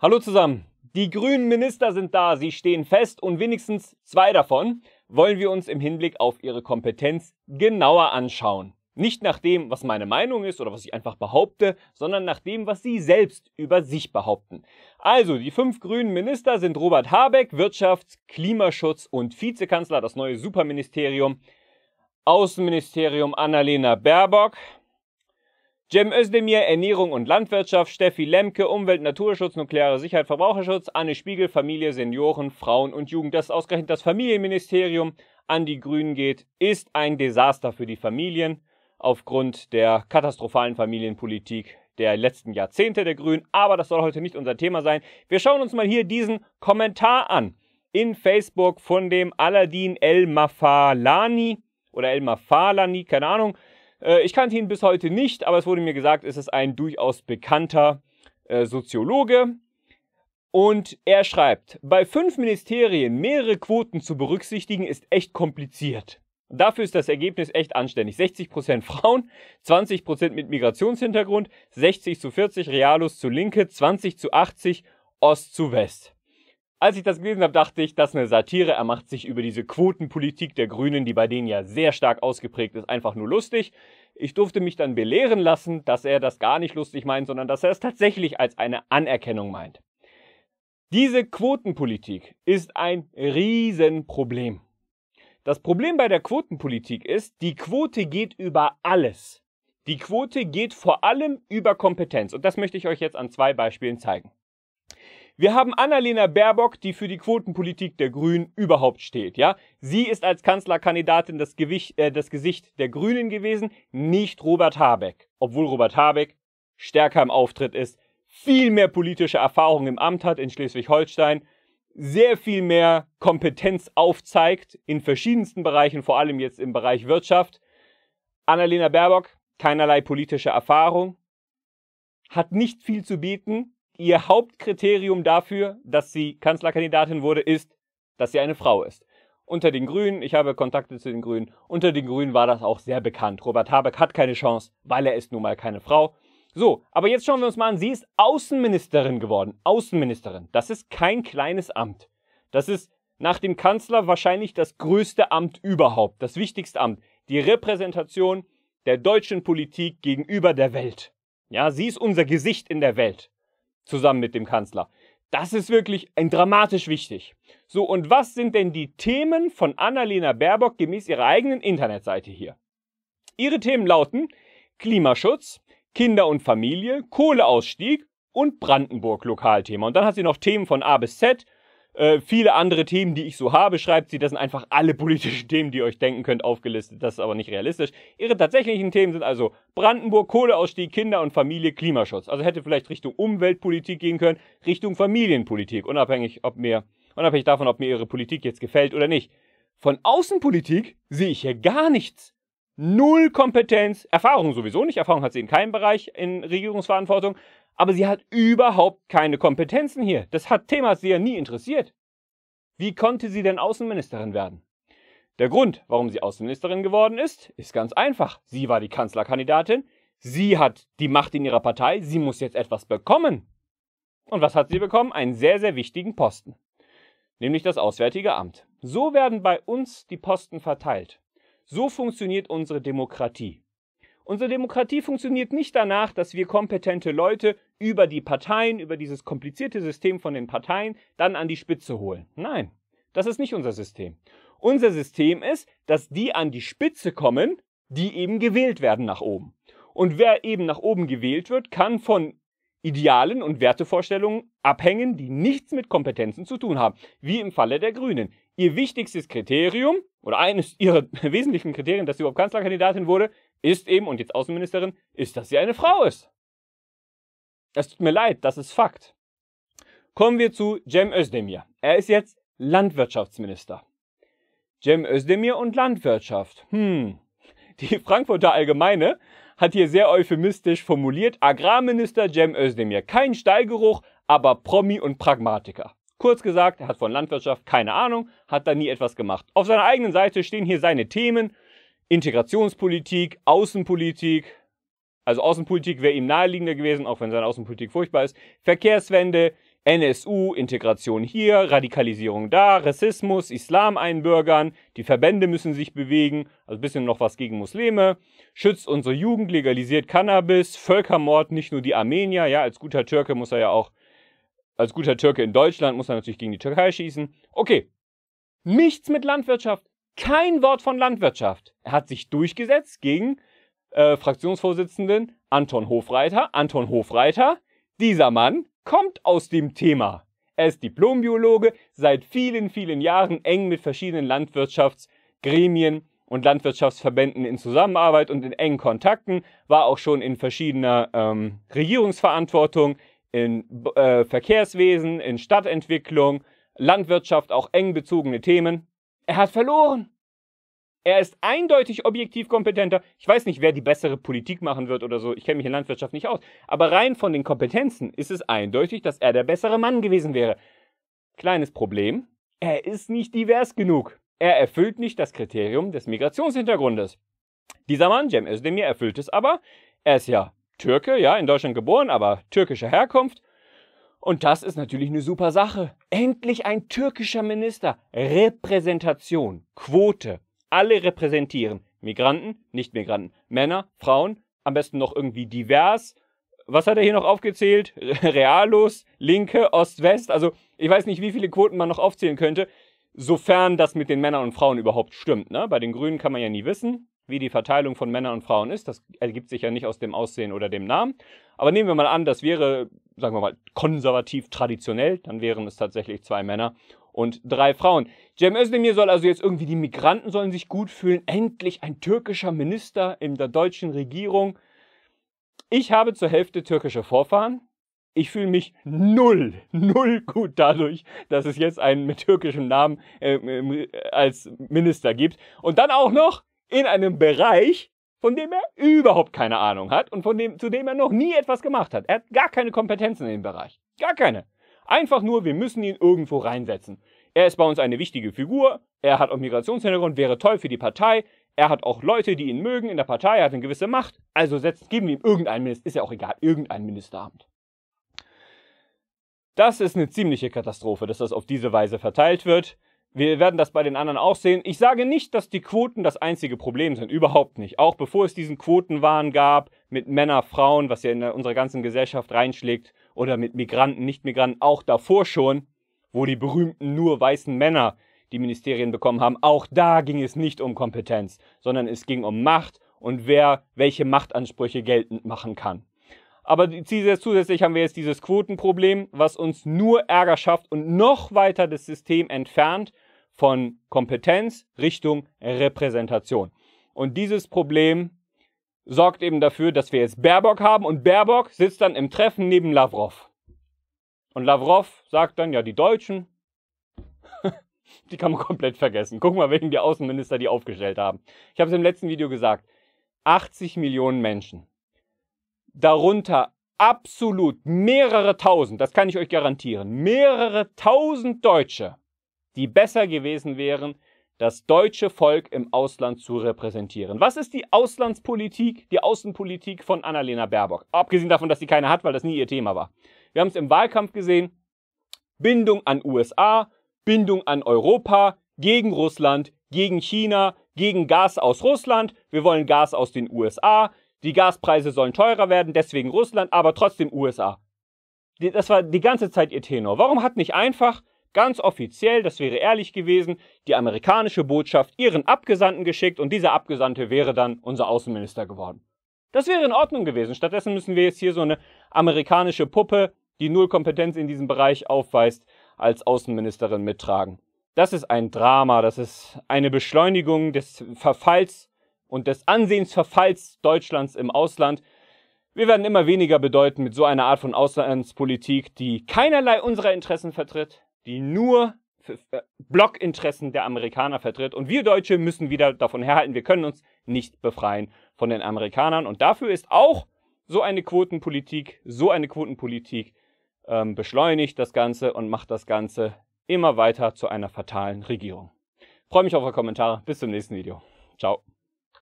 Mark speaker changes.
Speaker 1: Hallo zusammen. Die grünen Minister sind da, sie stehen fest und wenigstens zwei davon wollen wir uns im Hinblick auf ihre Kompetenz genauer anschauen. Nicht nach dem, was meine Meinung ist oder was ich einfach behaupte, sondern nach dem, was sie selbst über sich behaupten. Also, die fünf grünen Minister sind Robert Habeck, Wirtschafts-, Klimaschutz- und Vizekanzler, das neue Superministerium, Außenministerium Annalena Baerbock, Jem Özdemir, Ernährung und Landwirtschaft, Steffi Lemke, Umwelt, Naturschutz, nukleare Sicherheit, Verbraucherschutz, Anne Spiegel, Familie, Senioren, Frauen und Jugend. Dass ausgerechnet das Familienministerium an die Grünen geht, ist ein Desaster für die Familien aufgrund der katastrophalen Familienpolitik der letzten Jahrzehnte der Grünen. Aber das soll heute nicht unser Thema sein. Wir schauen uns mal hier diesen Kommentar an in Facebook von dem Aladin El Mafalani oder El Mafalani, keine Ahnung äh, ich kannte ihn bis heute nicht, aber es wurde mir gesagt, es ist ein durchaus bekannter äh, Soziologe. Und er schreibt, bei fünf Ministerien mehrere Quoten zu berücksichtigen, ist echt kompliziert. Dafür ist das Ergebnis echt anständig. 60% Frauen, 20% mit Migrationshintergrund, 60 zu 40 Realos zu Linke, 20 zu 80 Ost zu West. Als ich das gelesen habe, dachte ich, das ist eine Satire. Er macht sich über diese Quotenpolitik der Grünen, die bei denen ja sehr stark ausgeprägt ist, einfach nur lustig. Ich durfte mich dann belehren lassen, dass er das gar nicht lustig meint, sondern dass er es tatsächlich als eine Anerkennung meint. Diese Quotenpolitik ist ein Riesenproblem. Das Problem bei der Quotenpolitik ist, die Quote geht über alles. Die Quote geht vor allem über Kompetenz. Und das möchte ich euch jetzt an zwei Beispielen zeigen. Wir haben Annalena Baerbock, die für die Quotenpolitik der Grünen überhaupt steht. Ja, sie ist als Kanzlerkandidatin das, Gewicht, äh, das Gesicht der Grünen gewesen, nicht Robert Habeck, obwohl Robert Habeck stärker im Auftritt ist, viel mehr politische Erfahrung im Amt hat in Schleswig-Holstein, sehr viel mehr Kompetenz aufzeigt in verschiedensten Bereichen, vor allem jetzt im Bereich Wirtschaft. Annalena Baerbock keinerlei politische Erfahrung, hat nicht viel zu bieten, ihr Hauptkriterium dafür, dass sie Kanzlerkandidatin wurde, ist, dass sie eine Frau ist. Unter den Grünen, ich habe Kontakte zu den Grünen, unter den Grünen war das auch sehr bekannt. Robert Habeck hat keine Chance, weil er ist nun mal keine Frau. So, aber jetzt schauen wir uns mal an, sie ist Außenministerin geworden. Außenministerin, das ist kein kleines Amt. Das ist nach dem Kanzler wahrscheinlich das größte Amt überhaupt, das wichtigste Amt, die Repräsentation der deutschen Politik gegenüber der Welt. Ja, sie ist unser Gesicht in der Welt zusammen mit dem Kanzler. Das ist wirklich ein äh, dramatisch wichtig. So, und was sind denn die Themen von Annalena Baerbock gemäß ihrer eigenen Internetseite hier? Ihre Themen lauten Klimaschutz, Kinder und Familie, Kohleausstieg und Brandenburg-Lokalthema. Und dann hat sie noch Themen von A bis Z äh, viele andere Themen, die ich so habe, schreibt sie, das sind einfach alle politischen Themen, die ihr euch denken könnt, aufgelistet. Das ist aber nicht realistisch. Ihre tatsächlichen Themen sind also Brandenburg, Kohleausstieg, Kinder und Familie, Klimaschutz. Also hätte vielleicht Richtung Umweltpolitik gehen können, Richtung Familienpolitik, unabhängig, ob mir, unabhängig davon, ob mir ihre Politik jetzt gefällt oder nicht. Von Außenpolitik sehe ich hier gar nichts. Null Kompetenz, Erfahrung sowieso nicht. Erfahrung hat sie in keinem Bereich in Regierungsverantwortung aber sie hat überhaupt keine Kompetenzen hier. Das hat Thema sie ja nie interessiert. Wie konnte sie denn Außenministerin werden? Der Grund, warum sie Außenministerin geworden ist, ist ganz einfach. Sie war die Kanzlerkandidatin, sie hat die Macht in ihrer Partei, sie muss jetzt etwas bekommen. Und was hat sie bekommen? Einen sehr, sehr wichtigen Posten, nämlich das Auswärtige Amt. So werden bei uns die Posten verteilt. So funktioniert unsere Demokratie. Unsere Demokratie funktioniert nicht danach, dass wir kompetente Leute über die Parteien, über dieses komplizierte System von den Parteien, dann an die Spitze holen. Nein, das ist nicht unser System. Unser System ist, dass die an die Spitze kommen, die eben gewählt werden nach oben. Und wer eben nach oben gewählt wird, kann von Idealen und Wertevorstellungen abhängen, die nichts mit Kompetenzen zu tun haben, wie im Falle der Grünen. Ihr wichtigstes Kriterium oder eines ihrer wesentlichen Kriterien, dass sie überhaupt Kanzlerkandidatin wurde, ist eben, und jetzt Außenministerin, ist, dass sie eine Frau ist. Es tut mir leid, das ist Fakt. Kommen wir zu Cem Özdemir. Er ist jetzt Landwirtschaftsminister. Cem Özdemir und Landwirtschaft. Hm. Die Frankfurter Allgemeine hat hier sehr euphemistisch formuliert, Agrarminister Cem Özdemir. Kein Steigeruch, aber Promi und Pragmatiker. Kurz gesagt, er hat von Landwirtschaft keine Ahnung, hat da nie etwas gemacht. Auf seiner eigenen Seite stehen hier seine Themen, Integrationspolitik, Außenpolitik, also Außenpolitik wäre ihm naheliegender gewesen, auch wenn seine Außenpolitik furchtbar ist, Verkehrswende, NSU, Integration hier, Radikalisierung da, Rassismus, Islam einbürgern, die Verbände müssen sich bewegen, also ein bisschen noch was gegen Muslime, schützt unsere Jugend, legalisiert Cannabis, Völkermord, nicht nur die Armenier, ja, als guter Türke muss er ja auch, als guter Türke in Deutschland muss er natürlich gegen die Türkei schießen. Okay, nichts mit Landwirtschaft, kein Wort von Landwirtschaft. Er hat sich durchgesetzt gegen äh, Fraktionsvorsitzenden Anton Hofreiter. Anton Hofreiter, dieser Mann kommt aus dem Thema. Er ist Diplombiologe, seit vielen, vielen Jahren eng mit verschiedenen Landwirtschaftsgremien und Landwirtschaftsverbänden in Zusammenarbeit und in engen Kontakten, war auch schon in verschiedener ähm, Regierungsverantwortung, in äh, Verkehrswesen, in Stadtentwicklung, Landwirtschaft, auch eng bezogene Themen. Er hat verloren. Er ist eindeutig objektiv kompetenter. Ich weiß nicht, wer die bessere Politik machen wird oder so. Ich kenne mich in Landwirtschaft nicht aus. Aber rein von den Kompetenzen ist es eindeutig, dass er der bessere Mann gewesen wäre. Kleines Problem. Er ist nicht divers genug. Er erfüllt nicht das Kriterium des Migrationshintergrundes. Dieser Mann, Cem Özdemir, erfüllt es aber. Er ist ja Türke, ja, in Deutschland geboren, aber türkischer Herkunft. Und das ist natürlich eine super Sache. Endlich ein türkischer Minister. Repräsentation, Quote. Alle repräsentieren. Migranten, Nicht-Migranten, Männer, Frauen, am besten noch irgendwie divers. Was hat er hier noch aufgezählt? Realos, Linke, Ost-West. Also ich weiß nicht, wie viele Quoten man noch aufzählen könnte, sofern das mit den Männern und Frauen überhaupt stimmt. Ne? Bei den Grünen kann man ja nie wissen, wie die Verteilung von Männern und Frauen ist. Das ergibt sich ja nicht aus dem Aussehen oder dem Namen. Aber nehmen wir mal an, das wäre sagen wir mal, konservativ traditionell, dann wären es tatsächlich zwei Männer und drei Frauen. Cem Özdemir soll also jetzt irgendwie, die Migranten sollen sich gut fühlen, endlich ein türkischer Minister in der deutschen Regierung. Ich habe zur Hälfte türkische Vorfahren. Ich fühle mich null, null gut dadurch, dass es jetzt einen mit türkischem Namen äh, äh als Minister gibt. Und dann auch noch in einem Bereich, von dem er überhaupt keine Ahnung hat und von dem, zu dem er noch nie etwas gemacht hat. Er hat gar keine Kompetenzen in dem Bereich. Gar keine. Einfach nur, wir müssen ihn irgendwo reinsetzen. Er ist bei uns eine wichtige Figur, er hat auch Migrationshintergrund, wäre toll für die Partei, er hat auch Leute, die ihn mögen in der Partei, er hat eine gewisse Macht. Also setzt, geben wir ihm irgendeinen Minister, ist ja auch egal, irgendein Ministeramt. Das ist eine ziemliche Katastrophe, dass das auf diese Weise verteilt wird. Wir werden das bei den anderen auch sehen. Ich sage nicht, dass die Quoten das einzige Problem sind. Überhaupt nicht. Auch bevor es diesen Quotenwahn gab mit Männer, Frauen, was ja in unserer ganzen Gesellschaft reinschlägt, oder mit Migranten, Nicht-Migranten, auch davor schon, wo die berühmten nur weißen Männer die Ministerien bekommen haben, auch da ging es nicht um Kompetenz, sondern es ging um Macht und wer welche Machtansprüche geltend machen kann. Aber zusätzlich haben wir jetzt dieses Quotenproblem, was uns nur Ärger schafft und noch weiter das System entfernt von Kompetenz Richtung Repräsentation. Und dieses Problem sorgt eben dafür, dass wir jetzt Baerbock haben und Baerbock sitzt dann im Treffen neben Lavrov. Und Lavrov sagt dann, ja, die Deutschen, die kann man komplett vergessen. Guck mal, welchen die Außenminister die aufgestellt haben. Ich habe es im letzten Video gesagt. 80 Millionen Menschen darunter absolut mehrere tausend, das kann ich euch garantieren, mehrere tausend Deutsche, die besser gewesen wären, das deutsche Volk im Ausland zu repräsentieren. Was ist die Auslandspolitik, die Außenpolitik von Annalena Baerbock? Abgesehen davon, dass sie keine hat, weil das nie ihr Thema war. Wir haben es im Wahlkampf gesehen. Bindung an USA, Bindung an Europa, gegen Russland, gegen China, gegen Gas aus Russland. Wir wollen Gas aus den USA die Gaspreise sollen teurer werden, deswegen Russland, aber trotzdem USA. Das war die ganze Zeit ihr Tenor. Warum hat nicht einfach ganz offiziell, das wäre ehrlich gewesen, die amerikanische Botschaft ihren Abgesandten geschickt und dieser Abgesandte wäre dann unser Außenminister geworden? Das wäre in Ordnung gewesen. Stattdessen müssen wir jetzt hier so eine amerikanische Puppe, die null Kompetenz in diesem Bereich aufweist, als Außenministerin mittragen. Das ist ein Drama, das ist eine Beschleunigung des Verfalls und des Ansehensverfalls Deutschlands im Ausland. Wir werden immer weniger bedeuten mit so einer Art von Auslandspolitik, die keinerlei unserer Interessen vertritt, die nur äh, Blockinteressen der Amerikaner vertritt. Und wir Deutsche müssen wieder davon herhalten, wir können uns nicht befreien von den Amerikanern. Und dafür ist auch so eine Quotenpolitik, so eine Quotenpolitik ähm, beschleunigt das Ganze und macht das Ganze immer weiter zu einer fatalen Regierung. freue mich auf eure Kommentare. Bis zum nächsten Video. Ciao.